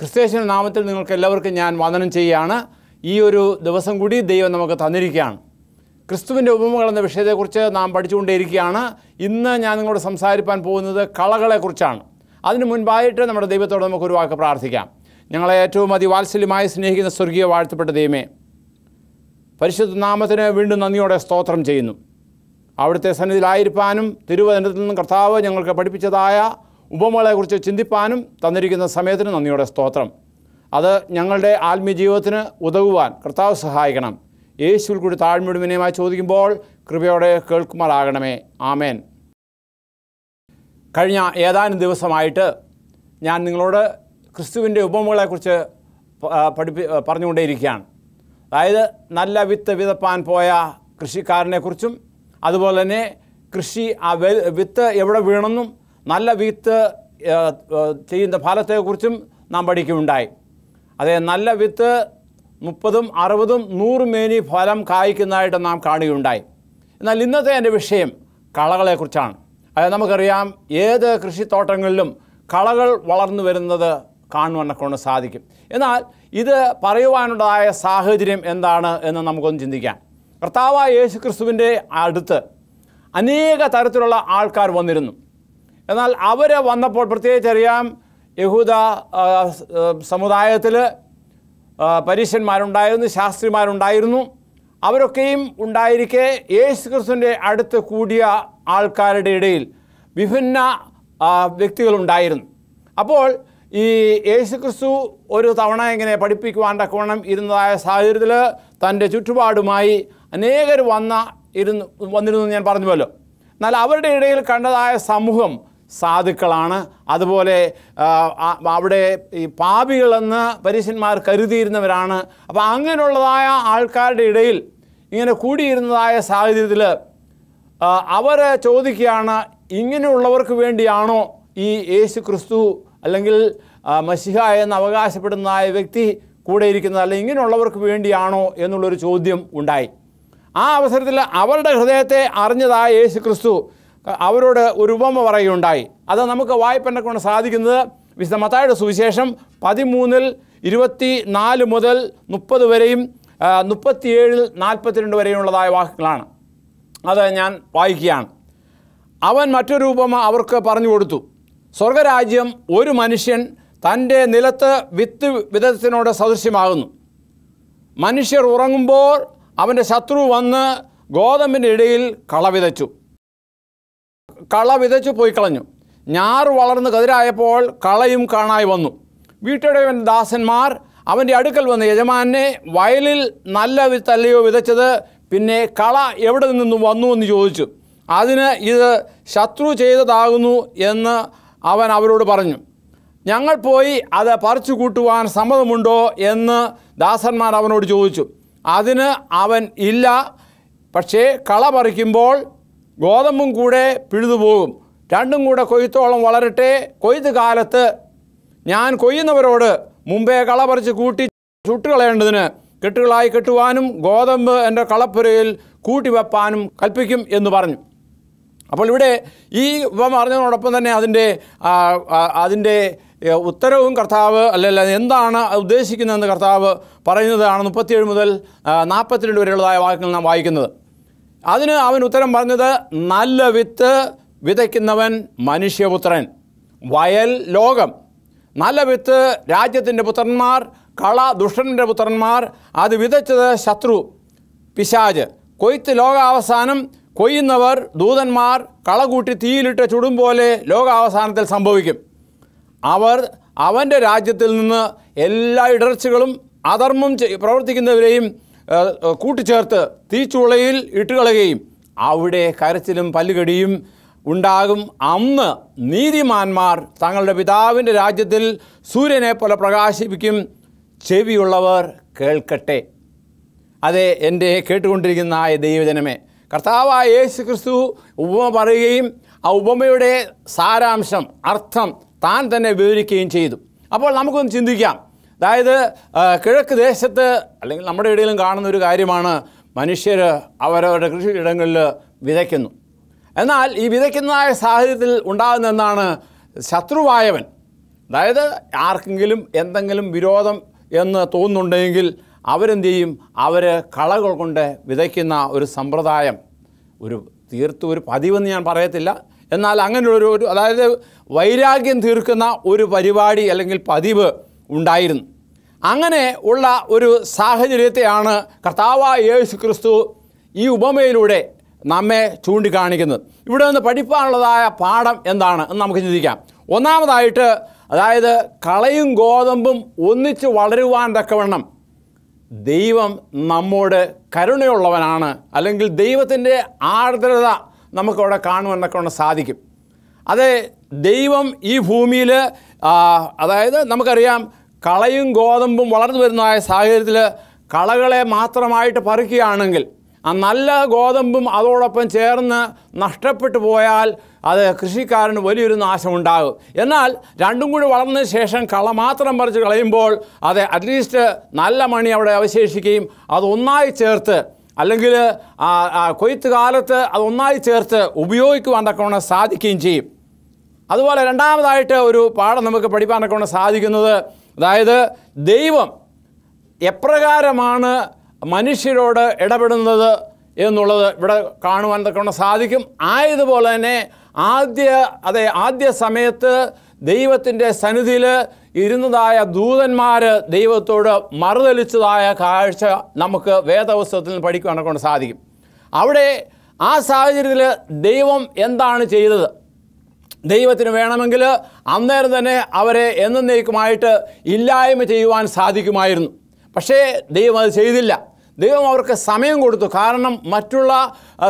ക്രിസ്ത്യേശ്വര നാമത്തിൽ നിങ്ങൾക്ക് എല്ലാവർക്കും ഞാൻ വന്ദനം ചെയ്യുകയാണ് ഈ ഒരു ദിവസം കൂടി ദൈവം നമുക്ക് തന്നിരിക്കുകയാണ് ക്രിസ്തുവിൻ്റെ ഉപമകൾ എന്ന വിഷയത്തെക്കുറിച്ച് നാം പഠിച്ചുകൊണ്ടേയിരിക്കുകയാണ് ഇന്ന് ഞാൻ നിങ്ങളോട് സംസാരിപ്പാൻ പോകുന്നത് കളകളെക്കുറിച്ചാണ് അതിന് മുൻപായിട്ട് നമ്മുടെ ദൈവത്തോട് നമുക്ക് ഒരു വാക്ക് പ്രാർത്ഥിക്കാം ഞങ്ങളെ ഏറ്റവും അതിവാത്സല്യമായി സ്നേഹിക്കുന്ന സ്വർഗീയ വാഴ്ത്തപ്പെട്ട ദൈവമേ പരിശുദ്ധ നാമത്തിന് വീണ്ടും നന്ദിയോടെ സ്തോത്രം ചെയ്യുന്നു അവിടുത്തെ സന്നിധിയിലായിരിക്കാനും തിരുവനന്തപുരത്ത് നിന്നും കർത്താവ് ഞങ്ങൾക്ക് പഠിപ്പിച്ചതായ ഉപമകളെക്കുറിച്ച് ചിന്തിപ്പാനും തന്നിരിക്കുന്ന സമയത്തിന് നന്ദിയുടെ സ്തോത്രം അത് ഞങ്ങളുടെ ആത്മീയ ജീവിതത്തിന് ഉതകുവാൻ കർത്താവ് സഹായിക്കണം യേശുവിൽ കൂടി താഴ്മയുടെ വിനയമായി ചോദിക്കുമ്പോൾ കൃപയോടെ കേൾക്കുമാറാകണമേ ആമേൻ കഴിഞ്ഞ ഏതാനും ദിവസമായിട്ട് ഞാൻ നിങ്ങളോട് ക്രിസ്തുവിൻ്റെ ഉപമകളെക്കുറിച്ച് പഠിപ്പി പറഞ്ഞുകൊണ്ടേയിരിക്കുകയാണ് അതായത് നല്ല വിത്ത് വിതപ്പാൻ പോയ കൃഷിക്കാരനെക്കുറിച്ചും അതുപോലെ തന്നെ കൃഷി ആ വിത്ത് എവിടെ വീണെന്നും നല്ല വിത്ത് ചെയ്യുന്ന ഫലത്തെക്കുറിച്ചും നാം പഠിക്കുമുണ്ടായി അതേ നല്ല വിത്ത് മുപ്പതും അറുപതും നൂറ് മേനി ഫലം കായ്ക്കുന്നതായിട്ട് നാം കാണുകയുണ്ടായി എന്നാൽ ഇന്നത്തെ എൻ്റെ വിഷയം കളകളെക്കുറിച്ചാണ് അത് നമുക്കറിയാം ഏത് കൃഷിത്തോട്ടങ്ങളിലും കളകൾ വളർന്നു വരുന്നത് കാണുവാനൊക്കെ കൊണ്ട് സാധിക്കും എന്നാൽ ഇത് പറയുവാനുണ്ടായ സാഹചര്യം എന്താണ് എന്ന് നമുക്കൊന്ന് ചിന്തിക്കാം കർത്താവ് യേശു ക്രിസ്തുവിൻ്റെ അടുത്ത് അനേക തരത്തിലുള്ള ആൾക്കാർ വന്നിരുന്നു എന്നാൽ അവർ വന്നപ്പോൾ പ്രത്യേകിച്ച് അറിയാം യഹൂദ സമുദായത്തിൽ പരീശന്മാരുണ്ടായിരുന്നു ശാസ്ത്രിമാരുണ്ടായിരുന്നു അവരൊക്കെയും ഉണ്ടായിരിക്കെ യേശു ക്രിസ്തുവിൻ്റെ അടുത്ത് കൂടിയ ആൾക്കാരുടെ ഇടയിൽ വിഭിന്ന വ്യക്തികളുണ്ടായിരുന്നു അപ്പോൾ ഈ യേശു ക്രിസ്തു ഒരു തവണ ഇങ്ങനെ പഠിപ്പിക്കുവാൻ തക്കവണ്ണം ഇരുന്നതായ സാഹചര്യത്തിൽ തൻ്റെ ചുറ്റുപാടുമായി അനേകർ വന്ന ഇരുന്ന് വന്നിരുന്നു ഞാൻ പറഞ്ഞുവല്ലോ എന്നാൽ അവരുടെ ഇടയിൽ കണ്ടതായ സമൂഹം സാധുക്കളാണ് അതുപോലെ അവിടെ ഈ പാപികളെന്ന് പരീശന്മാർ കരുതിയിരുന്നവരാണ് അപ്പോൾ അങ്ങനെയുള്ളതായ ആൾക്കാരുടെ ഇടയിൽ ഇങ്ങനെ കൂടിയിരുന്നതായ സാഹചര്യത്തിൽ അവർ ചോദിക്കുകയാണ് ഇങ്ങനെയുള്ളവർക്ക് വേണ്ടിയാണോ ഈ യേശു ക്രിസ്തു അല്ലെങ്കിൽ മഷിഹ എന്ന് അവകാശപ്പെടുന്നതായ വ്യക്തി കൂടെ ഇരിക്കുന്നത് അല്ലെങ്കിൽ ഇങ്ങനെയുള്ളവർക്ക് വേണ്ടിയാണോ എന്നുള്ളൊരു ചോദ്യം ഉണ്ടായി ആ അവസരത്തിൽ അവരുടെ ഹൃദയത്തെ അറിഞ്ഞതായ യേശു ക്രിസ്തു അവരോട് ഒരു ഉപമ പറയുകയുണ്ടായി അത് നമുക്ക് വായ്പനെ കൊണ്ട് സാധിക്കുന്നത് വിശുദ്ധ മത്തായുടെ സുവിശേഷം പതിമൂന്നിൽ ഇരുപത്തി നാല് മുതൽ മുപ്പത് വരെയും മുപ്പത്തിയേഴിൽ നാൽപ്പത്തിരണ്ട് വരെയുള്ളതായ വാക്കുകളാണ് അത് ഞാൻ വായിക്കുകയാണ് അവൻ മറ്റൊരു ഉപമ അവർക്ക് പറഞ്ഞു കൊടുത്തു സ്വർഗരാജ്യം ഒരു മനുഷ്യൻ തൻ്റെ നിലത്ത് വിത്ത് വിധത്തിനോട് സദൃശ്യമാകുന്നു മനുഷ്യർ ഉറങ്ങുമ്പോൾ അവൻ്റെ ശത്രു വന്ന് ഗോതമ്പിൻ്റെ ഇടയിൽ കളവിതച്ചു കള വിതച്ചു പോയി കളഞ്ഞു ഞാറ് വളർന്ന് കതിരായപ്പോൾ കളയും കാണായി വന്നു വീട്ടുടവൻ ദാസന്മാർ അവൻ്റെ അടുക്കൽ വന്ന യജമാനെ വയലിൽ നല്ല തല്ലയോ വിതച്ചത് പിന്നെ കള എവിടെ നിന്നും വന്നു എന്ന് ചോദിച്ചു അതിന് ഇത് ശത്രു ചെയ്തതാകുന്നു എന്ന് അവൻ അവരോട് പറഞ്ഞു ഞങ്ങൾ പോയി അത് പറിച്ചു കൂട്ടുവാൻ സമ്മതമുണ്ടോ എന്ന് ദാസന്മാർ അവനോട് ചോദിച്ചു അതിന് അവൻ ഇല്ല പക്ഷേ കള പറിക്കുമ്പോൾ ഗോതമ്പും കൂടെ പിഴുതുപോകും രണ്ടും കൂടെ കൊയ്ത്തോളം വളരട്ടെ കൊയ്ത്ത് കാലത്ത് ഞാൻ കൊയ്യുന്നവരോട് മുമ്പേ കള പറിച്ച് കൂട്ടി ചുട്ടുകളയേണ്ടതിന് കെട്ടുകളായി കെട്ടുവാനും ഗോതമ്പ് എൻ്റെ കളപ്പുരയിൽ കൂട്ടി വെപ്പാനും കൽപ്പിക്കും എന്ന് പറഞ്ഞു അപ്പോൾ ഇവിടെ ഈ ഇവ അറിഞ്ഞതിനോടൊപ്പം തന്നെ അതിൻ്റെ അതിൻ്റെ ഉത്തരവും കർത്താവ് അല്ലല്ല എന്താണ് ഉദ്ദേശിക്കുന്നതെന്ന് കർത്താവ് പറയുന്നതാണ് മുപ്പത്തിയേഴ് മുതൽ നാൽപ്പത്തിരണ്ട് വരെയുള്ളതായ വാക്യങ്ങൾ നാം വായിക്കുന്നത് അതിന് അവൻ ഉത്തരം പറഞ്ഞത് നല്ല വിത്ത് വിതയ്ക്കുന്നവൻ മനുഷ്യപുത്രൻ വയൽ ലോകം നല്ല വിത്ത് രാജ്യത്തിൻ്റെ പുത്രന്മാർ കള ദുഷ്ടൻ്റെ പുത്രന്മാർ അത് വിതച്ചത് ശത്രു പിശാജ് കൊയ്ത്ത് ലോകാവസാനം കൊയ്യുന്നവർ ദൂതന്മാർ കള കൂട്ടി തീയിലിട്ട് ചുടും പോലെ ലോകാവസാനത്തിൽ സംഭവിക്കും അവർ അവൻ്റെ രാജ്യത്തിൽ നിന്ന് എല്ലാ ഇടർച്ചകളും അധർമ്മം പ്രവർത്തിക്കുന്നവരെയും കൂട്ടിച്ചേർത്ത് തീച്ചുളയിൽ ഇട്ടുകളയുകയും അവിടെ കരച്ചിലും പല്ലുകടിയും ഉണ്ടാകും അന്ന് നീതിമാന്മാർ തങ്ങളുടെ പിതാവിൻ്റെ രാജ്യത്തിൽ സൂര്യനെ പോലെ പ്രകാശിപ്പിക്കും ചെവിയുള്ളവർ കേൾക്കട്ടെ അതെ എൻ്റെ കേട്ടുകൊണ്ടിരിക്കുന്ന ആ ദൈവജനമേ കർത്താവായ യേശു ക്രിസ്തു ഉപമ പറയുകയും ആ ഉപമയുടെ സാരാംശം അർത്ഥം താൻ തന്നെ വിവരിക്കുകയും ചെയ്തു അപ്പോൾ നമുക്കൊന്ന് ചിന്തിക്കാം അതായത് കിഴക്ക് ദേശത്ത് അല്ലെങ്കിൽ നമ്മുടെ ഇടയിലും കാണുന്ന ഒരു കാര്യമാണ് മനുഷ്യർ അവരവരുടെ കൃഷിയിടങ്ങളിൽ വിതയ്ക്കുന്നു എന്നാൽ ഈ വിതയ്ക്കുന്നതായ സാഹചര്യത്തിൽ ഉണ്ടാകുന്ന എന്താണ് ശത്രുവായവൻ അതായത് ആർക്കെങ്കിലും എന്തെങ്കിലും വിരോധം എന്ന് തോന്നുന്നുണ്ടെങ്കിൽ അവരെന്ത് ചെയ്യും അവർ കളകൾ കൊണ്ട് വിതയ്ക്കുന്ന ഒരു സമ്പ്രദായം ഒരു തീർത്തും ഒരു പതിവെന്ന് ഞാൻ പറയത്തില്ല എന്നാൽ അങ്ങനെയുള്ളൊരു ഒരു അതായത് വൈരാഗ്യം തീർക്കുന്ന ഒരു പരിപാടി അല്ലെങ്കിൽ പതിവ് ഉണ്ടായിരുന്നു അങ്ങനെ ഉള്ള ഒരു സാഹചര്യത്തെയാണ് കർത്താവ യേശു ക്രിസ്തു ഈ ഉപമയിലൂടെ നമ്മെ ചൂണ്ടിക്കാണിക്കുന്നത് ഇവിടെ നിന്ന് പഠിപ്പാനുള്ളതായ പാഠം എന്താണ് എന്ന് നമുക്ക് ചിന്തിക്കാം ഒന്നാമതായിട്ട് അതായത് കളയും ഗോതമ്പും ഒന്നിച്ച് വളരുവാൻ തക്കവണ്ണം ദൈവം നമ്മോട് കരുണയുള്ളവനാണ് അല്ലെങ്കിൽ ദൈവത്തിൻ്റെ ആർദ്രത നമുക്കവിടെ കാണുവാനൊക്കെ കൊണ്ട് സാധിക്കും അതെ ദൈവം ഈ ഭൂമിയിൽ അതായത് നമുക്കറിയാം കളയും ഗോതമ്പും വളർന്നു വരുന്നതായ സാഹചര്യത്തിൽ കളകളെ മാത്രമായിട്ട് പറിക്കുകയാണെങ്കിൽ ആ നല്ല ഗോതമ്പും അതോടൊപ്പം ചേർന്ന് നഷ്ടപ്പെട്ടു പോയാൽ അത് കൃഷിക്കാരന് വലിയൊരു നാശമുണ്ടാകും എന്നാൽ രണ്ടും കൂടി വളർന്നതിന് ശേഷം കള മാത്രം പറിച്ച് കളയുമ്പോൾ അത് അറ്റ്ലീസ്റ്റ് നല്ല മണി അവിടെ അവശേഷിക്കുകയും അത് ഒന്നായി ചേർത്ത് അല്ലെങ്കിൽ കൊയ്ത്ത് കാലത്ത് അത് ഒന്നായി ചേർത്ത് ഉപയോഗിക്കുവാൻ തക്കവണ്ണം സാധിക്കുകയും ചെയ്യും അതുപോലെ രണ്ടാമതായിട്ട് ഒരു പാഠം നമുക്ക് തക്കവണ്ണം സാധിക്കുന്നത് അതായത് ദൈവം എപ്രകാരമാണ് മനുഷ്യരോട് ഇടപെടുന്നത് എന്നുള്ളത് ഇവിടെ കാണുവാൻ തക്കവണ്ണം സാധിക്കും ആയതുപോലെ തന്നെ ആദ്യ അതെ ആദ്യ സമയത്ത് ദൈവത്തിൻ്റെ സന്നിധിയിൽ ഇരുന്നതായ ദൂതന്മാർ ദൈവത്തോട് മറുതലിച്ചതായ കാഴ്ച നമുക്ക് വേദപുസ്തകത്തിൽ പഠിക്കുവാനെ കൊണ്ട് സാധിക്കും അവിടെ ആ സാഹചര്യത്തിൽ ദൈവം എന്താണ് ചെയ്തത് ദൈവത്തിന് വേണമെങ്കിൽ അന്നേരം തന്നെ അവരെ എന്നേക്കുമായിട്ട് ഇല്ലായ്മ ചെയ്യുവാൻ സാധിക്കുമായിരുന്നു പക്ഷേ ദൈവം അത് ചെയ്തില്ല ദൈവം അവർക്ക് സമയം കൊടുത്തു കാരണം മറ്റുള്ള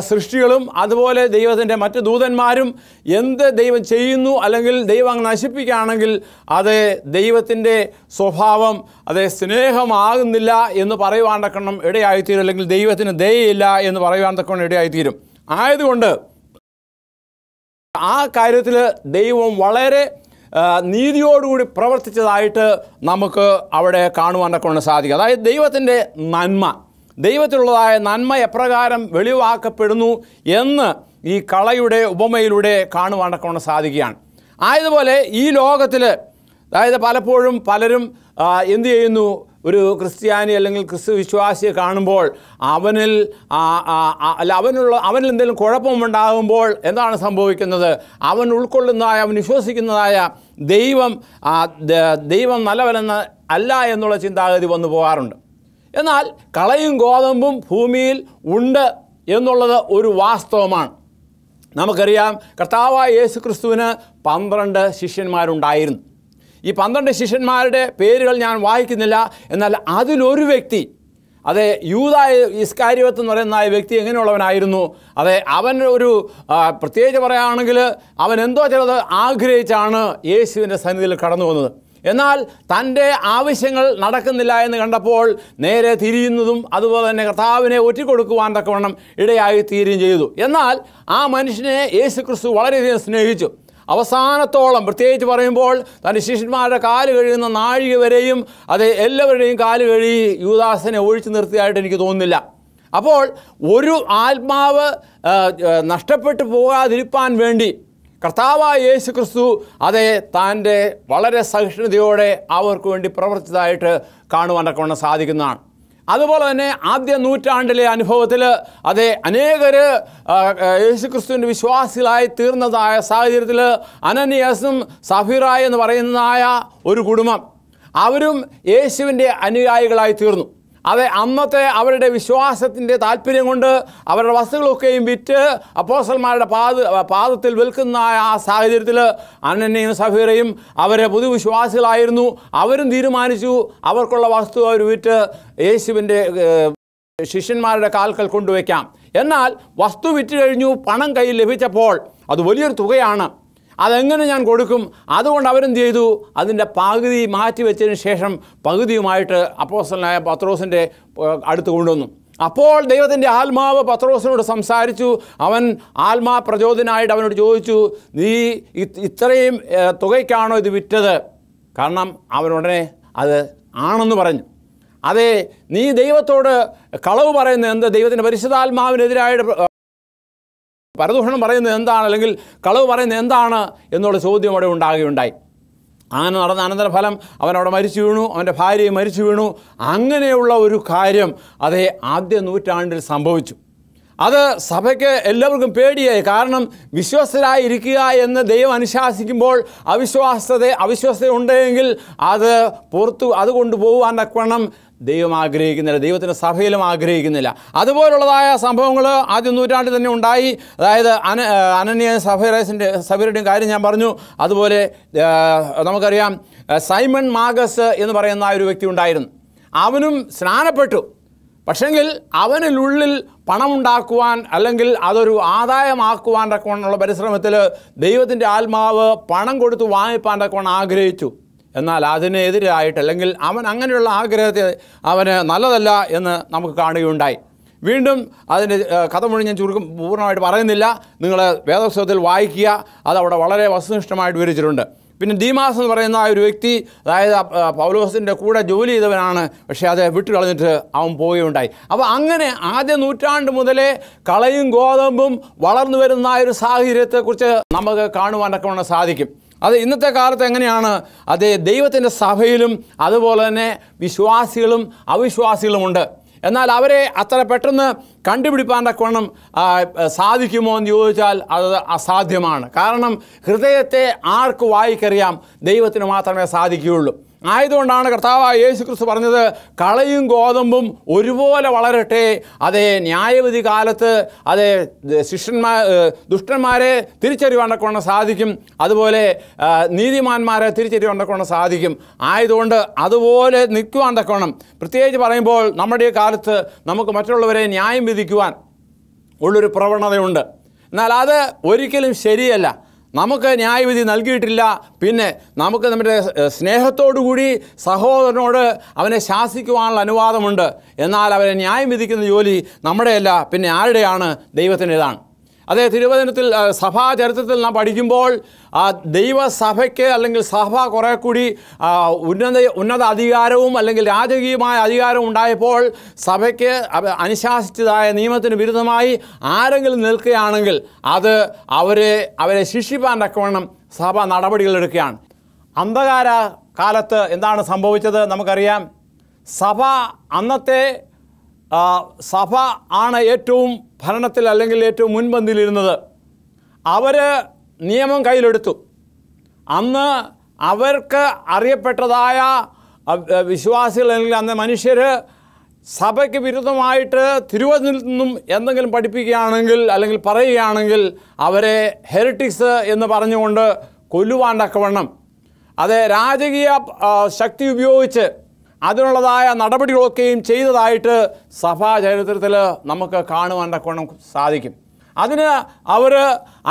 സൃഷ്ടികളും അതുപോലെ ദൈവത്തിൻ്റെ മറ്റ് ദൂതന്മാരും എന്ത് ദൈവം ചെയ്യുന്നു അല്ലെങ്കിൽ ദൈവം അങ്ങ് നശിപ്പിക്കുകയാണെങ്കിൽ അത് ദൈവത്തിൻ്റെ സ്വഭാവം അത് സ്നേഹമാകുന്നില്ല എന്ന് പറയുവാൻ തക്കണം ഇടയായിത്തീരും അല്ലെങ്കിൽ ദൈവത്തിന് ദയയില്ല എന്ന് പറയുവാൻ തക്കണം ഇടയായിത്തീരും ആയതുകൊണ്ട് ആ കാര്യത്തിൽ ദൈവം വളരെ നീതിയോടുകൂടി പ്രവർത്തിച്ചതായിട്ട് നമുക്ക് അവിടെ കാണുവാനൊക്കെ കൊണ്ട് സാധിക്കും അതായത് ദൈവത്തിൻ്റെ നന്മ ദൈവത്തിലുള്ളതായ നന്മ എപ്രകാരം വെളിവാക്കപ്പെടുന്നു എന്ന് ഈ കളയുടെ ഉപമയിലൂടെ കാണുവാനൊക്കെ കൊണ്ട് സാധിക്കുകയാണ് ആയതുപോലെ ഈ ലോകത്തിൽ അതായത് പലപ്പോഴും പലരും എന്തു ചെയ്യുന്നു ഒരു ക്രിസ്ത്യാനി അല്ലെങ്കിൽ ക്രിസ്തു വിശ്വാസിയെ കാണുമ്പോൾ അവനിൽ അല്ല അവനുള്ള അവനിൽ എന്തെങ്കിലും കുഴപ്പമുണ്ടാകുമ്പോൾ എന്താണ് സംഭവിക്കുന്നത് അവൻ ഉൾക്കൊള്ളുന്നതായ അവൻ വിശ്വസിക്കുന്നതായ ദൈവം ദൈവം നല്ലവനെന്ന് അല്ല എന്നുള്ള ചിന്താഗതി വന്നു പോകാറുണ്ട് എന്നാൽ കളയും ഗോതമ്പും ഭൂമിയിൽ ഉണ്ട് എന്നുള്ളത് ഒരു വാസ്തവമാണ് നമുക്കറിയാം കർത്താവായ യേശു ക്രിസ്തുവിന് പന്ത്രണ്ട് ശിഷ്യന്മാരുണ്ടായിരുന്നു ഈ പന്ത്രണ്ട് ശിഷ്യന്മാരുടെ പേരുകൾ ഞാൻ വായിക്കുന്നില്ല എന്നാൽ അതിലൊരു വ്യക്തി അതെ യൂതായ ഇസ്കാരിവത്ത് എന്ന് പറയുന്ന ആ വ്യക്തി എങ്ങനെയുള്ളവനായിരുന്നു അതെ അവൻ ഒരു പ്രത്യേകിച്ച് പറയുകയാണെങ്കിൽ അവൻ എന്തോ ചിലത് ആഗ്രഹിച്ചാണ് യേശുവിൻ്റെ സന്നിധിയിൽ കടന്നു വന്നത് എന്നാൽ തൻ്റെ ആവശ്യങ്ങൾ നടക്കുന്നില്ല എന്ന് കണ്ടപ്പോൾ നേരെ തിരിയുന്നതും അതുപോലെ തന്നെ കർത്താവിനെ ഒറ്റിക്കൊടുക്കുവാൻ തക്കവണ്ണം ഇടയായി തീരുകയും ചെയ്തു എന്നാൽ ആ മനുഷ്യനെ യേശു ക്രിസ്തു വളരെയധികം സ്നേഹിച്ചു അവസാനത്തോളം പ്രത്യേകിച്ച് പറയുമ്പോൾ തൻ്റെ ശിഷ്യന്മാരുടെ കാല് കഴിയുന്ന നാഴിക വരെയും അത് എല്ലാവരുടെയും കാല് കഴി യുവദാസനെ ഒഴിച്ചു നിർത്തിയായിട്ട് എനിക്ക് തോന്നുന്നില്ല അപ്പോൾ ഒരു ആത്മാവ് നഷ്ടപ്പെട്ടു പോകാതിരിപ്പാൻ വേണ്ടി കർത്താവായ യേശു ക്രിസ്തു അതെ താൻ്റെ വളരെ സഹിഷ്ണുതയോടെ അവർക്ക് വേണ്ടി പ്രവർത്തിച്ചതായിട്ട് കാണുവാനൊക്കെ സാധിക്കുന്നതാണ് അതുപോലെ തന്നെ ആദ്യ നൂറ്റാണ്ടിലെ അനുഭവത്തിൽ അതെ അനേകർ യേശുക്രിസ്തുവിൻ്റെ വിശ്വാസികളായി തീർന്നതായ സാഹചര്യത്തിൽ അനന്യാസും സഫീറായി എന്ന് പറയുന്നതായ ഒരു കുടുംബം അവരും യേശുവിൻ്റെ അനുയായികളായി തീർന്നു അത് അന്നത്തെ അവരുടെ വിശ്വാസത്തിൻ്റെ താല്പര്യം കൊണ്ട് അവരുടെ വസ്തുക്കളൊക്കെയും വിറ്റ് അപ്പോസന്മാരുടെ പാദ പാദത്തിൽ വിൽക്കുന്ന ആ സാഹചര്യത്തിൽ അന്നനെയും സഫീറയും അവരെ പുതുവിശ്വാസികളായിരുന്നു അവരും തീരുമാനിച്ചു അവർക്കുള്ള വസ്തു അവർ വിറ്റ് യേശുവിൻ്റെ ശിഷ്യന്മാരുടെ കാൽക്കൽ കൊണ്ടുവയ്ക്കാം എന്നാൽ വസ്തു വിറ്റ് കഴിഞ്ഞു പണം കയ്യിൽ ലഭിച്ചപ്പോൾ അത് വലിയൊരു തുകയാണ് അതെങ്ങനെ ഞാൻ കൊടുക്കും അതുകൊണ്ട് അവരെന്ത് ചെയ്തു അതിൻ്റെ പകുതി മാറ്റി ശേഷം പകുതിയുമായിട്ട് അപ്പോസലായ പത്രോസിൻ്റെ അടുത്ത് കൊണ്ടുവന്നു അപ്പോൾ ദൈവത്തിൻ്റെ ആത്മാവ് പത്രോസിനോട് സംസാരിച്ചു അവൻ ആത്മാ പ്രചോദനായിട്ട് അവനോട് ചോദിച്ചു നീ ഇത്രയും തുകയ്ക്കാണോ ഇത് വിറ്റത് കാരണം അവനുടനെ അത് ആണെന്ന് പറഞ്ഞു അതെ നീ ദൈവത്തോട് കളവ് പറയുന്നത് എന്ത് ദൈവത്തിൻ്റെ പരിശുദ്ധാത്മാവിനെതിരായിട്ട് പരദൂഷണം പറയുന്നത് എന്താണ് അല്ലെങ്കിൽ കളവ് പറയുന്നത് എന്താണ് എന്നുള്ള ചോദ്യം അവിടെ ഉണ്ടാകുകയുണ്ടായി അങ്ങനെ നടന്ന അനന്തരഫലം അവനവിടെ മരിച്ചു വീണു അവൻ്റെ ഭാര്യയെ മരിച്ചു വീണു അങ്ങനെയുള്ള ഒരു കാര്യം അതേ ആദ്യ നൂറ്റാണ്ടിൽ സംഭവിച്ചു അത് സഭയ്ക്ക് എല്ലാവർക്കും പേടിയായി കാരണം വിശ്വസ്തരായിരിക്കുക എന്ന് ദൈവം അനുശാസിക്കുമ്പോൾ അവിശ്വാസത അവിശ്വാസത ഉണ്ടെങ്കിൽ അത് പുറത്തു അത് കൊണ്ടുപോകാൻ തക്കവണ്ണം ദൈവം ആഗ്രഹിക്കുന്നില്ല ദൈവത്തിൻ്റെ സഭയിലും ആഗ്രഹിക്കുന്നില്ല അതുപോലുള്ളതായ സംഭവങ്ങൾ ആദ്യം നൂറ്റാണ്ടിൽ തന്നെ ഉണ്ടായി അതായത് അന അനന്യ സഫൈറേസിൻ്റെ സഭയുടെയും കാര്യം ഞാൻ പറഞ്ഞു അതുപോലെ നമുക്കറിയാം സൈമൺ മാഗസ് എന്ന് പറയുന്ന ഒരു വ്യക്തി ഉണ്ടായിരുന്നു അവനും സ്നാനപ്പെട്ടു പക്ഷെങ്കിൽ അവനിലുള്ളിൽ പണമുണ്ടാക്കുവാൻ അല്ലെങ്കിൽ അതൊരു ആദായമാക്കുവാൻ തക്കവണ്ണുള്ള പരിശ്രമത്തിൽ ദൈവത്തിൻ്റെ ആത്മാവ് പണം കൊടുത്ത് വാങ്ങിപ്പാൻ തക്കവണ്ണം ആഗ്രഹിച്ചു എന്നാൽ അതിനെതിരായിട്ട് അല്ലെങ്കിൽ അവൻ അങ്ങനെയുള്ള ആഗ്രഹത്തെ അവന് നല്ലതല്ല എന്ന് നമുക്ക് കാണുകയുണ്ടായി വീണ്ടും അതിൻ്റെ കഥ മുഴുവൻ ഞാൻ ചുരുക്കം പൂർണ്ണമായിട്ട് പറയുന്നില്ല നിങ്ങൾ വേദോത്സവത്തിൽ വായിക്കുക അതവിടെ വളരെ വസ്തുനിഷ്ഠമായിട്ട് വിവരിച്ചിട്ടുണ്ട് പിന്നെ ഡീമാസ് എന്ന് പറയുന്ന ആ ഒരു വ്യക്തി അതായത് പൗലോസിൻ്റെ കൂടെ ജോലി ചെയ്തവനാണ് പക്ഷേ അത് വിട്ടു കളഞ്ഞിട്ട് അവൻ പോവുകയുണ്ടായി അപ്പോൾ അങ്ങനെ ആദ്യ നൂറ്റാണ്ട് മുതലേ കളയും ഗോതമ്പും വളർന്നു വരുന്ന ആ ഒരു സാഹചര്യത്തെക്കുറിച്ച് നമുക്ക് കാണുവാനൊക്കെ സാധിക്കും അത് ഇന്നത്തെ കാലത്ത് എങ്ങനെയാണ് അത് ദൈവത്തിൻ്റെ സഭയിലും അതുപോലെ തന്നെ വിശ്വാസികളും അവിശ്വാസികളുമുണ്ട് എന്നാൽ അവരെ അത്ര പെട്ടെന്ന് കണ്ടുപിടിപ്പാൻ്റെ ഗുണം സാധിക്കുമോ എന്ന് ചോദിച്ചാൽ അത് അസാധ്യമാണ് കാരണം ഹൃദയത്തെ ആർക്ക് വായിക്കറിയാം ദൈവത്തിന് മാത്രമേ സാധിക്കുകയുള്ളൂ ആയതുകൊണ്ടാണ് കർത്താവായ യേശു ക്രിസ്തു പറഞ്ഞത് കളയും ഗോതമ്പും ഒരുപോലെ വളരട്ടെ അതേ ന്യായവിധി കാലത്ത് അതേ ശിഷ്യന്മാർ ദുഷ്ടന്മാരെ തിരിച്ചറിവാണ്ടക്കൊണ്ട് സാധിക്കും അതുപോലെ നീതിമാന്മാരെ തിരിച്ചറിവാണ്ടക്കൊണ്ട് സാധിക്കും ആയതുകൊണ്ട് അതുപോലെ നിൽക്കുവാണ്ടക്കോണം പ്രത്യേകിച്ച് പറയുമ്പോൾ നമ്മുടെ ഈ കാലത്ത് നമുക്ക് മറ്റുള്ളവരെ ന്യായം വിധിക്കുവാൻ ഉള്ളൊരു പ്രവണതയുണ്ട് എന്നാൽ അത് ഒരിക്കലും ശരിയല്ല നമുക്ക് ന്യായവിധി നൽകിയിട്ടില്ല പിന്നെ നമുക്ക് നമ്മുടെ സ്നേഹത്തോടുകൂടി സഹോദരനോട് അവനെ ശാസിക്കുവാനുള്ള അനുവാദമുണ്ട് എന്നാൽ അവനെ ന്യായം വിധിക്കുന്ന ജോലി നമ്മുടെയല്ല പിന്നെ ആരുടെയാണ് ദൈവത്തിൻ്റെതാണ് അതേ തിരുവചനത്തിൽ സഭാ ചരിത്രത്തിൽ നാം പഠിക്കുമ്പോൾ ദൈവസഭയ്ക്ക് അല്ലെങ്കിൽ സഭ കുറേ കൂടി ഉന്നത ഉന്നത അധികാരവും അല്ലെങ്കിൽ രാജകീയമായ അധികാരവും ഉണ്ടായപ്പോൾ സഭയ്ക്ക് അനുശാസിച്ചതായ നിയമത്തിന് വിരുദ്ധമായി ആരെങ്കിലും നിൽക്കുകയാണെങ്കിൽ അത് അവരെ അവരെ ശിക്ഷിപ്പാൻ തക്കവണ്ണം സഭ നടപടികളെടുക്കുകയാണ് അന്ധകാര കാലത്ത് എന്താണ് സംഭവിച്ചത് നമുക്കറിയാം സഭ അന്നത്തെ സഭ ആണ് ഏറ്റവും ഭരണത്തിൽ അല്ലെങ്കിൽ ഏറ്റവും മുൻപന്തിയിലിരുന്നത് അവർ നിയമം കയ്യിലെടുത്തു അന്ന് അവർക്ക് അറിയപ്പെട്ടതായ വിശ്വാസികൾ അല്ലെങ്കിൽ അന്ന് മനുഷ്യർ സഭയ്ക്ക് വിരുദ്ധമായിട്ട് തിരുവനന്തപുരത്ത് നിന്നും എന്തെങ്കിലും പഠിപ്പിക്കുകയാണെങ്കിൽ അല്ലെങ്കിൽ പറയുകയാണെങ്കിൽ അവരെ ഹെറിറ്റിക്സ് എന്ന് പറഞ്ഞുകൊണ്ട് കൊല്ലുവാൻ അതെ രാജകീയ ശക്തി ഉപയോഗിച്ച് അതിനുള്ളതായ നടപടികളൊക്കെയും ചെയ്തതായിട്ട് സഭാ ചരിത്രത്തിൽ നമുക്ക് കാണുവാൻ തക്കോണം സാധിക്കും അതിന് അവർ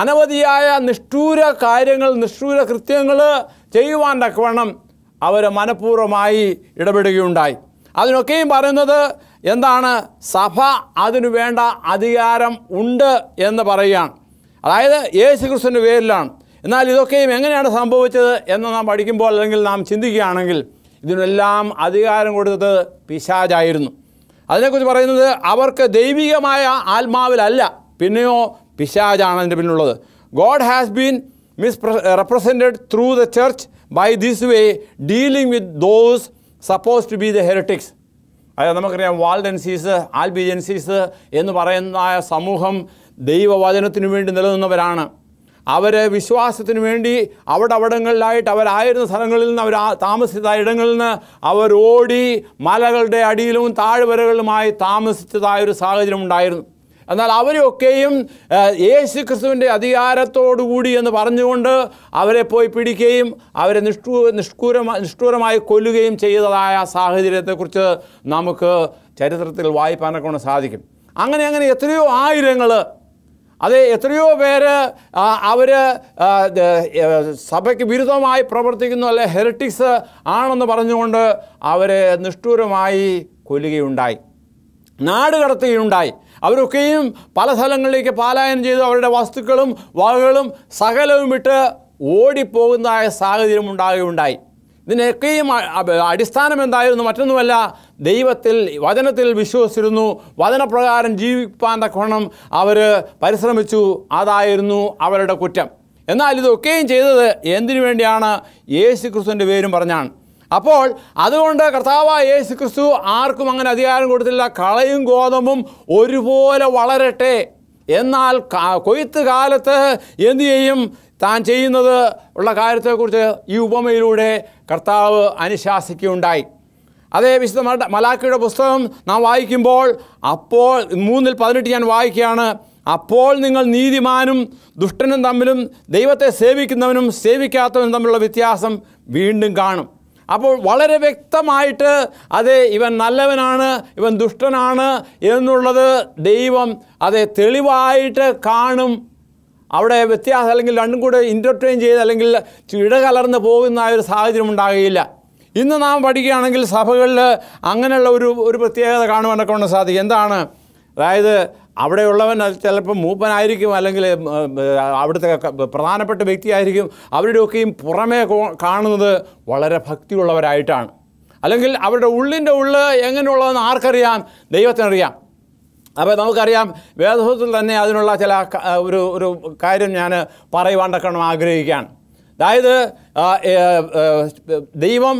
അനവധിയായ നിഷ്ഠൂര കാര്യങ്ങൾ നിഷ്ഠൂര കൃത്യങ്ങൾ ചെയ്യുവാൻ തക്കവണ്ണം അവർ മനഃപൂർവ്വമായി ഇടപെടുകയുണ്ടായി അതിനൊക്കെയും പറയുന്നത് എന്താണ് സഭ അതിനു വേണ്ട അധികാരം ഉണ്ട് എന്ന് പറയുകയാണ് അതായത് യേശു ക്രിസ്തുവിൻ്റെ പേരിലാണ് എന്നാൽ ഇതൊക്കെയും എങ്ങനെയാണ് സംഭവിച്ചത് എന്ന് നാം പഠിക്കുമ്പോൾ അല്ലെങ്കിൽ നാം ചിന്തിക്കുകയാണെങ്കിൽ ഇതിനെല്ലാം അധികാരം കൊടുത്തത് പിശാജായിരുന്നു അതിനെക്കുറിച്ച് പറയുന്നത് അവർക്ക് ദൈവികമായ ആത്മാവിലല്ല പിന്നെയോ പിശാചാണ് അതിൻ്റെ പിന്നുള്ളത് God has been misrepresented through the church by this way dealing with those suppose to be the heretics അതായത് നമുക്കറിയാം വാൾഡൻസീസ് ആൽബിജൻസീസ് എന്ന് പറയുന്ന സമൂഹം ദൈവവചനത്തിനു വേണ്ടി നിലനിന്നവരാണ് അവർ വിശ്വാസത്തിന് വേണ്ടി അവിടെ അവിടങ്ങളിലായിട്ട് അവരായിരുന്ന സ്ഥലങ്ങളിൽ നിന്ന് അവർ താമസിച്ച ഇടങ്ങളിൽ നിന്ന് ഓടി മലകളുടെ അടിയിലും താഴ്വരകളിലുമായി താമസിച്ചതായ ഒരു സാഹചര്യം ഉണ്ടായിരുന്നു എന്നാൽ അവരെയൊക്കെയും യേശു ക്രിസ്തുവിൻ്റെ അധികാരത്തോടുകൂടി എന്ന് പറഞ്ഞുകൊണ്ട് അവരെ പോയി പിടിക്കുകയും അവരെ നിഷ്ഠൂ നിഷ്ഠൂരമായി നിഷ്ഠൂരമായി കൊല്ലുകയും ചെയ്തതായ സാഹചര്യത്തെക്കുറിച്ച് നമുക്ക് ചരിത്രത്തിൽ വായിപ്പാനൊക്കെ സാധിക്കും അങ്ങനെ അങ്ങനെ എത്രയോ ആയിരങ്ങൾ അത് എത്രയോ പേര് അവർ സഭയ്ക്ക് വിരുദ്ധമായി പ്രവർത്തിക്കുന്നു അല്ലെ ഹെറിറ്റിക്സ് ആണെന്ന് പറഞ്ഞുകൊണ്ട് അവരെ നിഷ്ഠൂരമായി കൊല്ലുകയുണ്ടായി നാട് കടത്തുകയുണ്ടായി അവരൊക്കെയും പല സ്ഥലങ്ങളിലേക്ക് പാലായനം ചെയ്തു അവരുടെ വസ്തുക്കളും വകകളും സകലവും വിട്ട് ഓടിപ്പോകുന്നതായ സാഹചര്യം ഉണ്ടാകുകയുണ്ടായി ഇതിനൊക്കെയും അടിസ്ഥാനം എന്തായിരുന്നു മറ്റൊന്നുമല്ല ദൈവത്തിൽ വചനത്തിൽ വിശ്വസിച്ചിരുന്നു വചനപ്രകാരം ജീവിപ്പാൻ തക്കവണ്ണം അവർ പരിശ്രമിച്ചു അതായിരുന്നു അവരുടെ കുറ്റം എന്നാൽ ഇതൊക്കെയും ചെയ്തത് എന്തിനു വേണ്ടിയാണ് യേശു ക്രിസ്തുവിൻ്റെ പേരും പറഞ്ഞാണ് അപ്പോൾ അതുകൊണ്ട് കർത്താവ് യേശു ക്രിസ്തു ആർക്കും അങ്ങനെ അധികാരം കൊടുത്തില്ല കളയും ഗോതമ്പും ഒരുപോലെ വളരട്ടെ എന്നാൽ കൊയ്ത്ത് കാലത്ത് എന്തു ചെയ്യും താൻ ചെയ്യുന്നത് ഉള്ള കാര്യത്തെക്കുറിച്ച് ഈ ഉപമയിലൂടെ കർത്താവ് അനുശാസിക്കുകയുണ്ടായി അതേ വിശുദ്ധ മലാക്കിയുടെ പുസ്തകം നാം വായിക്കുമ്പോൾ അപ്പോൾ മൂന്നിൽ പതിനെട്ട് ഞാൻ വായിക്കുകയാണ് അപ്പോൾ നിങ്ങൾ നീതിമാനും ദുഷ്ടനും തമ്മിലും ദൈവത്തെ സേവിക്കുന്നവനും സേവിക്കാത്തവനും തമ്മിലുള്ള വ്യത്യാസം വീണ്ടും കാണും അപ്പോൾ വളരെ വ്യക്തമായിട്ട് അതെ ഇവൻ നല്ലവനാണ് ഇവൻ ദുഷ്ടനാണ് എന്നുള്ളത് ദൈവം അതെ തെളിവായിട്ട് കാണും അവിടെ വ്യത്യാസം അല്ലെങ്കിൽ രണ്ടും കൂടെ ഇൻ്റർട്രെയിൻ ചെയ്ത് അല്ലെങ്കിൽ ഇടകലർന്ന് പോകുന്ന ആ ഒരു സാഹചര്യം ഉണ്ടാകുകയില്ല ഇന്ന് നാം പഠിക്കുകയാണെങ്കിൽ സഭകളിൽ അങ്ങനെയുള്ള ഒരു ഒരു പ്രത്യേകത കാണുവാനൊക്കെ ഉണ്ട് സാധിക്കും എന്താണ് അതായത് അവിടെയുള്ളവൻ ചിലപ്പോൾ മൂപ്പനായിരിക്കും അല്ലെങ്കിൽ അവിടുത്തെ പ്രധാനപ്പെട്ട വ്യക്തിയായിരിക്കും അവരുടെയൊക്കെയും പുറമേ കാണുന്നത് വളരെ ഭക്തിയുള്ളവരായിട്ടാണ് അല്ലെങ്കിൽ അവരുടെ ഉള്ളിൻ്റെ ഉള്ള് എങ്ങനെയുള്ളതെന്ന് ആർക്കറിയാം ദൈവത്തിനറിയാം അപ്പോൾ നമുക്കറിയാം വേദഭത്തിൽ തന്നെ അതിനുള്ള ചില ഒരു ഒരു കാര്യം ഞാൻ പറയുവാണ്ടക്കണം ആഗ്രഹിക്കുകയാണ് അതായത് ദൈവം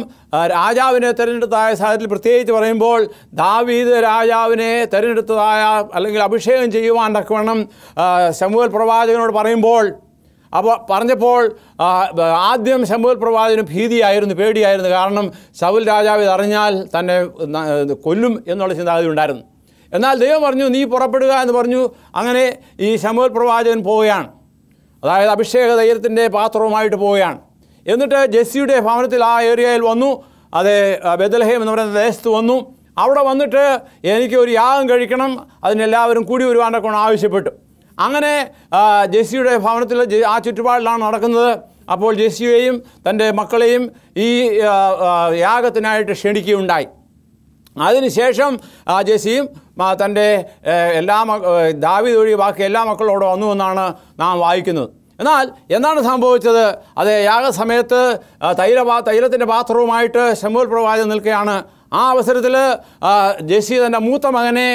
രാജാവിനെ തിരഞ്ഞെടുത്തതായ സാഹചര്യത്തിൽ പ്രത്യേകിച്ച് പറയുമ്പോൾ ദാവീദ് രാജാവിനെ തിരഞ്ഞെടുത്തതായ അല്ലെങ്കിൽ അഭിഷേകം ചെയ്യുവാൻ തക്കവണ്ണം ശമുവൽ പ്രവാചകനോട് പറയുമ്പോൾ അപ്പോൾ പറഞ്ഞപ്പോൾ ആദ്യം ശമ്പൂൽ പ്രവാചകന് ഭീതിയായിരുന്നു പേടിയായിരുന്നു കാരണം ശൗൽ രാജാവ് ഇതറിഞ്ഞാൽ തന്നെ കൊല്ലും എന്നുള്ള ചിന്താഗതി ഉണ്ടായിരുന്നു എന്നാൽ ദൈവം പറഞ്ഞു നീ പുറപ്പെടുക എന്ന് പറഞ്ഞു അങ്ങനെ ഈ ശമുൽ പ്രവാചകൻ പോവുകയാണ് അതായത് അഭിഷേക ധൈര്യത്തിൻ്റെ പാത്രവുമായിട്ട് പോവുകയാണ് എന്നിട്ട് ജെസ്സിയുടെ ഭവനത്തിൽ ആ ഏരിയയിൽ വന്നു അത് ബദൽഹേം എന്ന് പറയുന്ന ദേശത്ത് വന്നു അവിടെ വന്നിട്ട് എനിക്ക് ഒരു യാഗം കഴിക്കണം അതിനെല്ലാവരും കൂടി വരുവാൻ്റെ കൊണ്ട് ആവശ്യപ്പെട്ടു അങ്ങനെ ജെസ്സിയുടെ ഭവനത്തിൽ ആ ചുറ്റുപാടിലാണ് നടക്കുന്നത് അപ്പോൾ ജെസ്സിയെയും തൻ്റെ മക്കളെയും ഈ യാഗത്തിനായിട്ട് ക്ഷണിക്കുകയുണ്ടായി അതിനുശേഷം ആ ജെസിയും തൻ്റെ എല്ലാ മക്ക ദാവി ഒഴി ബാക്കി എല്ലാ മക്കളോടും വന്നു എന്നാണ് നാം വായിക്കുന്നത് എന്നാൽ എന്താണ് സംഭവിച്ചത് അത് യാഗസമയത്ത് തൈല തൈലത്തിൻ്റെ പാത്രവുമായിട്ട് ശമൂൽ പ്രവാചകൻ നിൽക്കുകയാണ് ആ അവസരത്തിൽ ജെസ്സി തൻ്റെ മൂത്ത മകനെ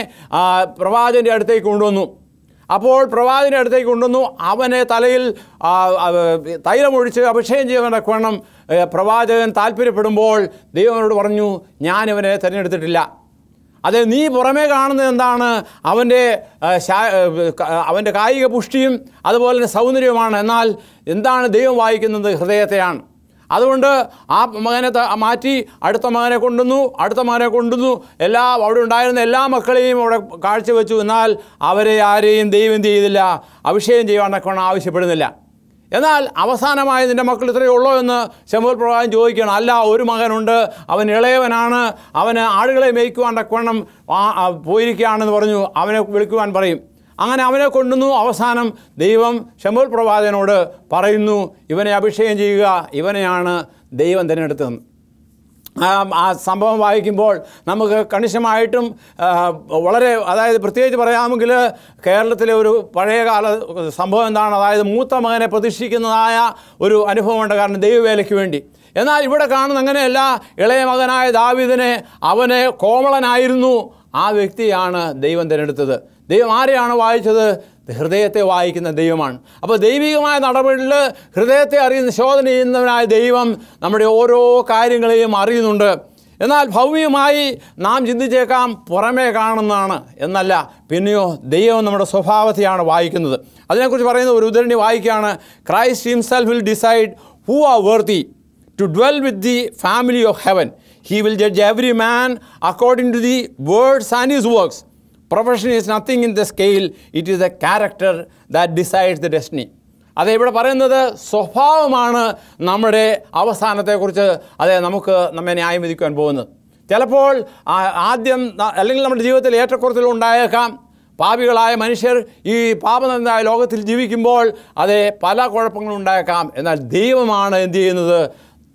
പ്രവാചൻ്റെ അടുത്തേക്ക് കൊണ്ടുവന്നു അപ്പോൾ പ്രവാചകൻ്റെ അടുത്തേക്ക് കൊണ്ടുവന്നു അവനെ തലയിൽ തൈലമൊഴിച്ച് അഭിഷേകം ചെയ്തവനെക്കണം പ്രവാചകൻ താല്പര്യപ്പെടുമ്പോൾ ദൈവനോട് പറഞ്ഞു ഞാനിവനെ തിരഞ്ഞെടുത്തിട്ടില്ല അതെ നീ പുറമേ കാണുന്നത് എന്താണ് അവൻ്റെ അവൻ്റെ കായിക പുഷ്ടിയും അതുപോലെ തന്നെ സൗന്ദര്യവുമാണ് എന്നാൽ എന്താണ് ദൈവം വായിക്കുന്നത് ഹൃദയത്തെയാണ് അതുകൊണ്ട് ആ മകനെ മാറ്റി അടുത്ത മകനെ കൊണ്ടുവന്നു അടുത്ത മകനെ കൊണ്ടുവന്നു എല്ലാ അവിടെ ഉണ്ടായിരുന്ന എല്ലാ മക്കളെയും അവിടെ കാഴ്ചവെച്ചു എന്നാൽ അവരെ ആരെയും ദൈവം ചെയ്തില്ല അഭിഷേകം ചെയ്യുവാനൊക്കെ ആവശ്യപ്പെടുന്നില്ല എന്നാൽ അവസാനമായി നിൻ്റെ മക്കൾ ഇത്രയേ ഉള്ളോ എന്ന് ശമുൽ പ്രകാരം ചോദിക്കണം അല്ല ഒരു മകനുണ്ട് അവൻ ഇളയവനാണ് അവന് ആടുകളെ മേയ്ക്കുവാൻ തക്കവണ്ണം പോയിരിക്കുകയാണെന്ന് പറഞ്ഞു അവനെ വിളിക്കുവാൻ പറയും അങ്ങനെ അവനെ കൊണ്ടുവന്നു അവസാനം ദൈവം ഷമുൽ പ്രവാചകനോട് പറയുന്നു ഇവനെ അഭിഷേകം ചെയ്യുക ഇവനെയാണ് ദൈവം തിരഞ്ഞെടുത്തത് ആ സംഭവം വായിക്കുമ്പോൾ നമുക്ക് കണിശമായിട്ടും വളരെ അതായത് പ്രത്യേകിച്ച് പറയാമെങ്കിൽ കേരളത്തിലെ ഒരു പഴയകാല സംഭവം എന്താണ് അതായത് മൂത്ത മകനെ പ്രതീക്ഷിക്കുന്നതായ ഒരു അനുഭവമുണ്ട് കാരണം ദൈവവേലയ്ക്ക് വേണ്ടി എന്നാൽ ഇവിടെ കാണുന്ന അങ്ങനെയല്ല ഇളയ മകനായ ദാവിദിനെ അവനെ കോമളനായിരുന്നു ആ വ്യക്തിയാണ് ദൈവം തിരഞ്ഞെടുത്തത് ദൈവം ആരെയാണ് വായിച്ചത് ഹൃദയത്തെ വായിക്കുന്ന ദൈവമാണ് അപ്പോൾ ദൈവികമായ നടപടിയിൽ ഹൃദയത്തെ അറിയുന്ന ശോധന ചെയ്യുന്നവനായ ദൈവം നമ്മുടെ ഓരോ കാര്യങ്ങളെയും അറിയുന്നുണ്ട് എന്നാൽ ഭൗമികമായി നാം ചിന്തിച്ചേക്കാം പുറമേ കാണുന്നതാണ് എന്നല്ല പിന്നെയോ ദൈവം നമ്മുടെ സ്വഭാവത്തെയാണ് വായിക്കുന്നത് അതിനെക്കുറിച്ച് പറയുന്ന ഒരു ഉദ്ധരണി വായിക്കുകയാണ് Christ himself will decide who are worthy to dwell with the family of heaven he will judge every man according to the words and his works profession is nothing in the scale it is a character that decides the destiny അത് ഇവിടെ പറയുന്നത് സ്വഭാവമാണ് നമ്മുടെ അവസാനത്തെക്കുറിച്ച് അതെ നമുക്ക് നമ്മെ ന്യായം വിധിക്കുവാൻ പോകുന്നത് ചിലപ്പോൾ ആദ്യം അല്ലെങ്കിൽ നമ്മുടെ ജീവിതത്തിൽ ഏറ്റക്കുറച്ചിൽ ഉണ്ടായേക്കാം പാപികളായ മനുഷ്യർ ഈ പാപനന്ദായ ലോകത്തിൽ ജീവിക്കുമ്പോൾ അതെ പല കുഴപ്പങ്ങളും ഉണ്ടായേക്കാം എന്നാൽ ദൈവമാണ് എന്ത് ചെയ്യുന്നത്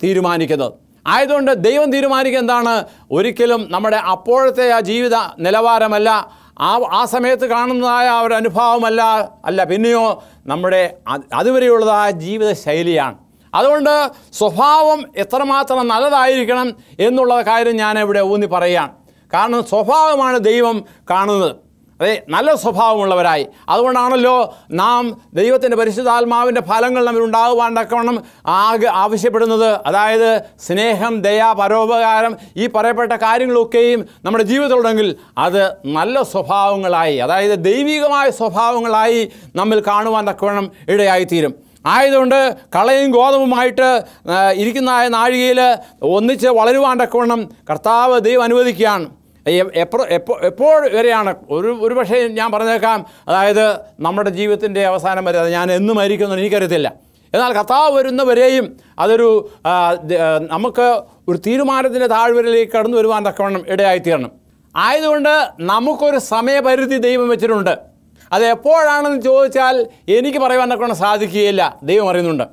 തീരുമാനിക്കുന്നത് ആയതുകൊണ്ട് ദൈവം തീരുമാനിക്കുക എന്താണ് ഒരിക്കലും നമ്മുടെ അപ്പോഴത്തെ ആ ജീവിത നിലവാരമല്ല ആ ആ സമയത്ത് കാണുന്നതായ ആ ഒരു അനുഭവമല്ല അല്ല പിന്നെയോ നമ്മുടെ അതുവരെയുള്ളതായ ജീവിത ശൈലിയാണ് അതുകൊണ്ട് സ്വഭാവം എത്രമാത്രം നല്ലതായിരിക്കണം എന്നുള്ള കാര്യം ഞാൻ ഇവിടെ ഊന്നി പറയുകയാണ് കാരണം സ്വഭാവമാണ് ദൈവം കാണുന്നത് അതെ നല്ല സ്വഭാവമുള്ളവരായി അതുകൊണ്ടാണല്ലോ നാം ദൈവത്തിൻ്റെ പരിശുദ്ധാത്മാവിൻ്റെ ഫലങ്ങൾ നമ്മൾ ഉണ്ടാകുവാൻ തക്കവണ്ണം ആകെ ആവശ്യപ്പെടുന്നത് അതായത് സ്നേഹം ദയ പരോപകാരം ഈ പറയപ്പെട്ട കാര്യങ്ങളൊക്കെയും നമ്മുടെ ജീവിതത്തിലുണ്ടെങ്കിൽ അത് നല്ല സ്വഭാവങ്ങളായി അതായത് ദൈവികമായ സ്വഭാവങ്ങളായി നമ്മൾ കാണുവാൻ തക്കവണ്ണം ഇടയായിത്തീരും ആയതുകൊണ്ട് കളയും ഗോതവുമായിട്ട് ഇരിക്കുന്ന നാഴികയിൽ ഒന്നിച്ച് വളരുവാൻ തക്കവണ്ണം കർത്താവ് ദൈവം അനുവദിക്കുകയാണ് എപ്പോൾ എപ്പോൾ എപ്പോൾ വരെയാണ് ഒരു ഒരു പക്ഷേ ഞാൻ പറഞ്ഞേക്കാം അതായത് നമ്മുടെ ജീവിതത്തിൻ്റെ അവസാനം വരെ അത് ഞാൻ എന്നും മരിക്കുന്നു എനിക്കറിയത്തില്ല എന്നാൽ കഥാവ് വരുന്നവരെയും അതൊരു നമുക്ക് ഒരു തീരുമാനത്തിൻ്റെ താഴ്വരയിലേക്ക് കടന്നു വരുവാൻ തക്കവണ്ണം ഇടയായിത്തീരണം ആയതുകൊണ്ട് നമുക്കൊരു സമയപരിധി ദൈവം വെച്ചിട്ടുണ്ട് അത് എപ്പോഴാണെന്ന് ചോദിച്ചാൽ എനിക്ക് പറയുവാൻ തക്കവണ്ണം സാധിക്കുകയില്ല ദൈവം അറിയുന്നുണ്ട്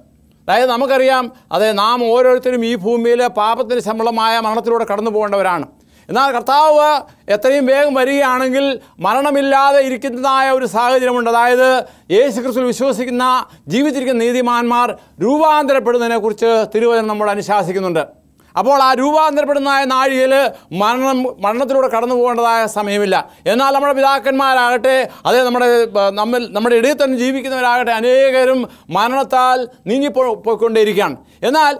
അതായത് നമുക്കറിയാം അതെ നാം ഓരോരുത്തരും ഈ ഭൂമിയിൽ പാപത്തിന് ശമ്പളമായ മരണത്തിലൂടെ കടന്നു പോകേണ്ടവരാണ് എന്നാൽ കർത്താവ് എത്രയും വേഗം വരികയാണെങ്കിൽ മരണമില്ലാതെ ഇരിക്കുന്നതായ ഒരു സാഹചര്യമുണ്ട് അതായത് യേശു ക്രിസ്തു വിശ്വസിക്കുന്ന ജീവിച്ചിരിക്കുന്ന നീതിമാന്മാർ രൂപാന്തരപ്പെടുന്നതിനെക്കുറിച്ച് തിരുവചനം നമ്മൾ അനുശാസിക്കുന്നുണ്ട് അപ്പോൾ ആ രൂപാന്തരപ്പെടുന്നതായ നാഴികയിൽ മരണം മരണത്തിലൂടെ കടന്നു പോകേണ്ടതായ സമയമില്ല എന്നാൽ നമ്മുടെ പിതാക്കന്മാരാകട്ടെ അതേ നമ്മുടെ നമ്മൾ നമ്മുടെ ഇടയിൽ തന്നെ ജീവിക്കുന്നവരാകട്ടെ അനേകരും മരണത്താൽ നീങ്ങിപ്പോ പോയിക്കൊണ്ടേയിരിക്കുകയാണ് എന്നാൽ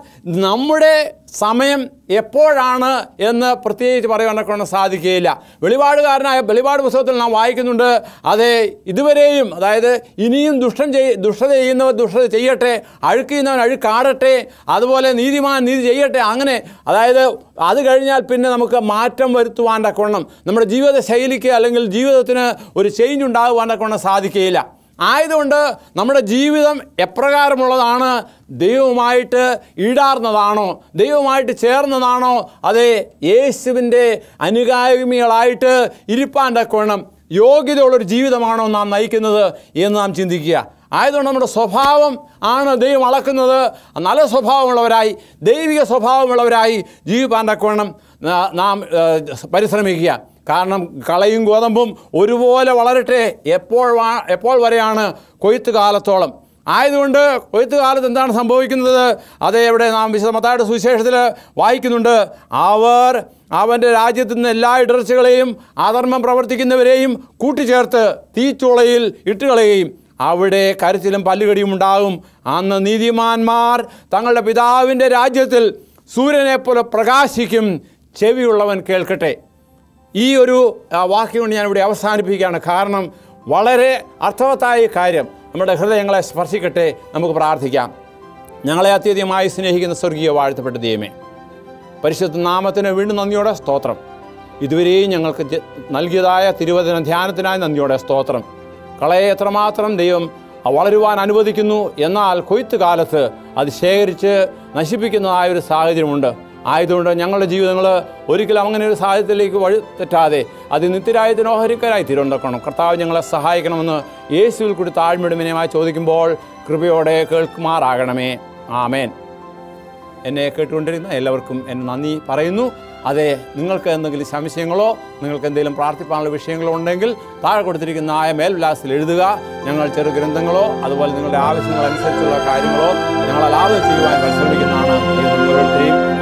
നമ്മുടെ സമയം എപ്പോഴാണ് എന്ന് പ്രത്യേകിച്ച് പറയുവാനൊക്കെ സാധിക്കുകയില്ല വെളിപാടുകാരനായ വെളിപാട് പുസ്തകത്തിൽ നാം വായിക്കുന്നുണ്ട് അതെ ഇതുവരെയും അതായത് ഇനിയും ദുഷ്ടം ചെയ് ദുഷ്ടത ചെയ്യുന്നവർ ദുഷ്ടത ചെയ്യട്ടെ അഴുക്കുന്നവൻ അഴുക്കാടട്ടെ അതുപോലെ നീതിമാൻ നീതി ചെയ്യട്ടെ അങ്ങനെ അതായത് അത് കഴിഞ്ഞാൽ പിന്നെ നമുക്ക് മാറ്റം വരുത്തുവാൻ കൊള്ളണം നമ്മുടെ ജീവിത ശൈലിക്ക് അല്ലെങ്കിൽ ജീവിതത്തിന് ഒരു ചേഞ്ച് ഉണ്ടാകുവാൻ തക്കവണ്ണം സാധിക്കുകയില്ല ആയതുകൊണ്ട് നമ്മുടെ ജീവിതം എപ്രകാരമുള്ളതാണ് ദൈവവുമായിട്ട് ഈടാർന്നതാണോ ദൈവവുമായിട്ട് ചേർന്നതാണോ അതെ യേശുവിൻ്റെ അനുഗാമികളായിട്ട് ഇരിപ്പാൻ്റെ കോണം യോഗ്യതയുള്ളൊരു ജീവിതമാണോ നാം നയിക്കുന്നത് എന്ന് നാം ചിന്തിക്കുക ആയതുകൊണ്ട് നമ്മുടെ സ്വഭാവം ആണ് ദൈവം അളക്കുന്നത് നല്ല സ്വഭാവമുള്ളവരായി ദൈവിക സ്വഭാവമുള്ളവരായി ജീവിപ്പാൻ തക്കവണ്ണം നാം പരിശ്രമിക്കുക കാരണം കളയും ഗോതമ്പും ഒരുപോലെ വളരട്ടെ എപ്പോൾ എപ്പോൾ വരെയാണ് കൊയ്ത്ത് കാലത്തോളം ആയതുകൊണ്ട് കൊയ്ത്ത് കാലത്ത് എന്താണ് സംഭവിക്കുന്നത് അതേ ഇവിടെ നാം വിശദമത്തായുടെ സുവിശേഷത്തിൽ വായിക്കുന്നുണ്ട് അവർ അവൻ്റെ രാജ്യത്തു നിന്ന് എല്ലാ ഇടർച്ചകളെയും അധർമ്മം പ്രവർത്തിക്കുന്നവരെയും കൂട്ടിച്ചേർത്ത് തീച്ചുളയിൽ ഇട്ടുകളയുകയും അവിടെ കരച്ചിലും പല്ലുകടിയും ഉണ്ടാകും അന്ന് നീതിമാന്മാർ തങ്ങളുടെ പിതാവിൻ്റെ രാജ്യത്തിൽ സൂര്യനെപ്പോലെ പ്രകാശിക്കും ചെവിയുള്ളവൻ കേൾക്കട്ടെ ഈ ഒരു വാക്യം കൊണ്ട് ഞാനിവിടെ അവസാനിപ്പിക്കുകയാണ് കാരണം വളരെ അർത്ഥവത്തായ കാര്യം നമ്മുടെ ഹൃദയങ്ങളെ സ്പർശിക്കട്ടെ നമുക്ക് പ്രാർത്ഥിക്കാം ഞങ്ങളെ അത്യധികമായി സ്നേഹിക്കുന്ന സ്വർഗീയ വാഴ്ത്തപ്പെട്ട ദൈവമേ പരിശുദ്ധ നാമത്തിന് വീണ്ടും നന്ദിയോടെ സ്തോത്രം ഇതുവരെയും ഞങ്ങൾക്ക് നൽകിയതായ തിരുവചന ധ്യാനത്തിനായി നന്ദിയോടെ സ്തോത്രം കളയെ എത്രമാത്രം ദൈവം വളരുവാൻ അനുവദിക്കുന്നു എന്നാൽ കൊയ്ത്ത് കാലത്ത് അത് ശേഖരിച്ച് നശിപ്പിക്കുന്നതായ ഒരു സാഹചര്യമുണ്ട് ആയതുകൊണ്ട് ഞങ്ങളുടെ ജീവിതങ്ങൾ ഒരിക്കലും അങ്ങനെ ഒരു സാഹചര്യത്തിലേക്ക് വഴി തെറ്റാതെ അത് നിത്യരായ ദിനോഹരിക്കരായി തിരുവനന്തക്കണം കർത്താവ് ഞങ്ങളെ സഹായിക്കണമെന്ന് യേശുവിൽ കൂടി താഴ്മയുടെ ചോദിക്കുമ്പോൾ കൃപയോടെ കേൾക്കുമാറാകണമേ ആമേൻ എന്നെ കേട്ടുകൊണ്ടിരുന്ന എല്ലാവർക്കും എന്നെ നന്ദി പറയുന്നു അതെ നിങ്ങൾക്ക് എന്തെങ്കിലും സംശയങ്ങളോ നിങ്ങൾക്ക് എന്തെങ്കിലും പ്രാർത്ഥിപ്പാനുള്ള വിഷയങ്ങളോ ഉണ്ടെങ്കിൽ താഴെ കൊടുത്തിരിക്കുന്ന ആയ മേൽവിലാസത്തിൽ എഴുതുക ഞങ്ങൾ ചെറു ഗ്രന്ഥങ്ങളോ അതുപോലെ നിങ്ങളുടെ ആവശ്യങ്ങൾ അനുസരിച്ചുള്ള കാര്യങ്ങളോ ഞങ്ങളാൽ ആദ്യം ചെയ്യുവാൻ പരിശ്രമിക്കുന്നതാണ് ഈ